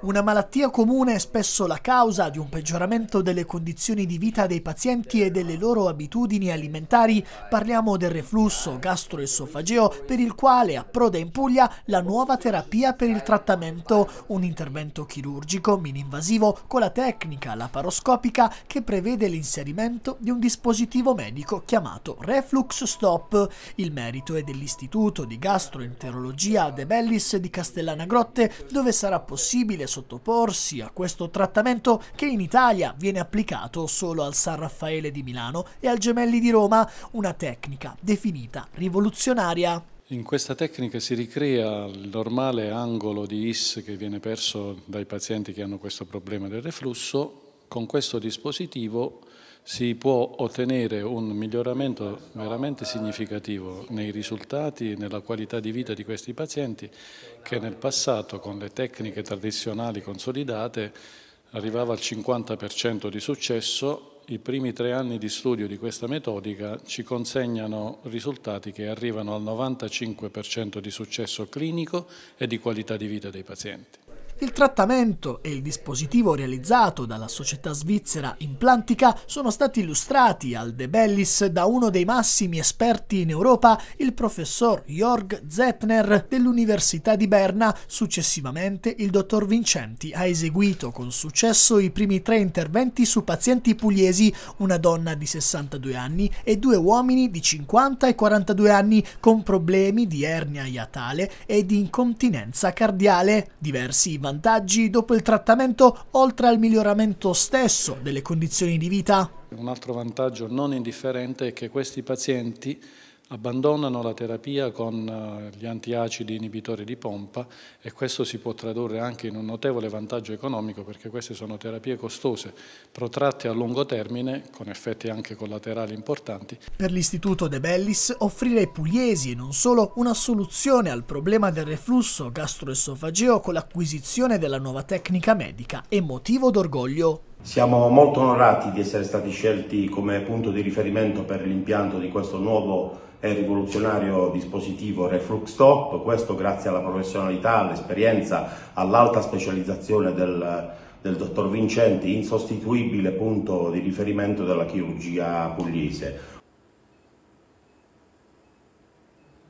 Una malattia comune è spesso la causa di un peggioramento delle condizioni di vita dei pazienti e delle loro abitudini alimentari. Parliamo del reflusso gastroesofageo per il quale approda in Puglia la nuova terapia per il trattamento, un intervento chirurgico mininvasivo con la tecnica laparoscopica che prevede l'inserimento di un dispositivo medico chiamato Reflux Stop. Il merito è dell'Istituto di Gastroenterologia De Bellis di Castellana Grotte dove sarà possibile sottoporsi a questo trattamento che in Italia viene applicato solo al San Raffaele di Milano e al Gemelli di Roma, una tecnica definita rivoluzionaria. In questa tecnica si ricrea il normale angolo di IS che viene perso dai pazienti che hanno questo problema del reflusso. Con questo dispositivo si può ottenere un miglioramento veramente significativo nei risultati e nella qualità di vita di questi pazienti che nel passato con le tecniche tradizionali consolidate arrivava al 50% di successo i primi tre anni di studio di questa metodica ci consegnano risultati che arrivano al 95% di successo clinico e di qualità di vita dei pazienti. Il trattamento e il dispositivo realizzato dalla società svizzera Implantica sono stati illustrati al De Bellis da uno dei massimi esperti in Europa, il professor Jörg Zeppner dell'Università di Berna. Successivamente il dottor Vincenti ha eseguito con successo i primi tre interventi su pazienti pugliesi, una donna di 62 anni e due uomini di 50 e 42 anni con problemi di ernia iatale e di incontinenza cardiale. Diversi vantaggi dopo il trattamento oltre al miglioramento stesso delle condizioni di vita? Un altro vantaggio non indifferente è che questi pazienti abbandonano la terapia con eh, gli antiacidi inibitori di pompa e questo si può tradurre anche in un notevole vantaggio economico perché queste sono terapie costose, protratte a lungo termine, con effetti anche collaterali importanti. Per l'Istituto De Bellis offrire ai pugliesi e non solo una soluzione al problema del reflusso gastroesofageo con l'acquisizione della nuova tecnica medica è motivo d'orgoglio. Siamo molto onorati di essere stati scelti come punto di riferimento per l'impianto di questo nuovo e rivoluzionario dispositivo Reflux Stop, questo grazie alla professionalità, all'esperienza, all'alta specializzazione del, del dottor Vincenti, insostituibile punto di riferimento della chirurgia pugliese.